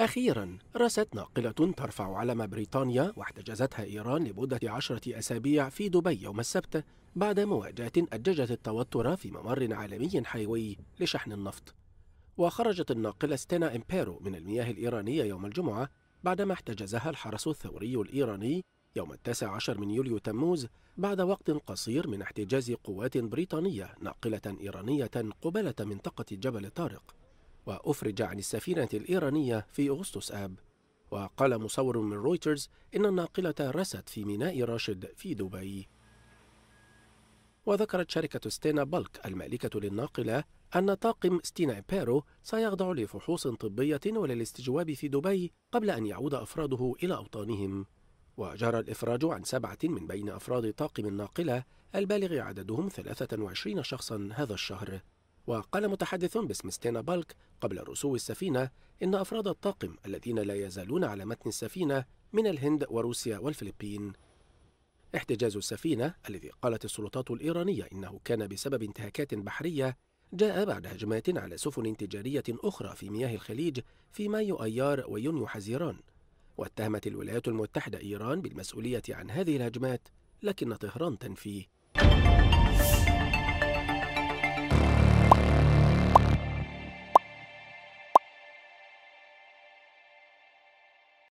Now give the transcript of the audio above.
أخيرا رست ناقلة ترفع علم بريطانيا واحتجزتها إيران لمدة عشرة أسابيع في دبي يوم السبت بعد مواجهة أججت التوتر في ممر عالمي حيوي لشحن النفط وخرجت الناقلة ستينا إمبيرو من المياه الإيرانية يوم الجمعة بعدما احتجزها الحرس الثوري الإيراني يوم التاسع عشر من يوليو تموز بعد وقت قصير من احتجاز قوات بريطانية ناقلة إيرانية قبالة منطقة جبل طارق وأفرج عن السفينة الإيرانية في أغسطس آب وقال مصور من رويترز إن الناقلة رست في ميناء راشد في دبي وذكرت شركة ستينا بلك المالكة للناقلة أن طاقم ستينا بيرو سيخضع لفحوص طبية وللاستجواب في دبي قبل أن يعود أفراده إلى أوطانهم وجرى الإفراج عن سبعة من بين أفراد طاقم الناقلة البالغ عددهم 23 شخصا هذا الشهر وقال متحدث باسم ستينا بالك قبل رسو السفينة إن أفراد الطاقم الذين لا يزالون على متن السفينة من الهند وروسيا والفلبين احتجاز السفينة الذي قالت السلطات الإيرانية إنه كان بسبب انتهاكات بحرية جاء بعد هجمات على سفن تجارية أخرى في مياه الخليج في مايو أيار ويونيو حزيران واتهمت الولايات المتحدة إيران بالمسؤولية عن هذه الهجمات لكن طهران تنفيه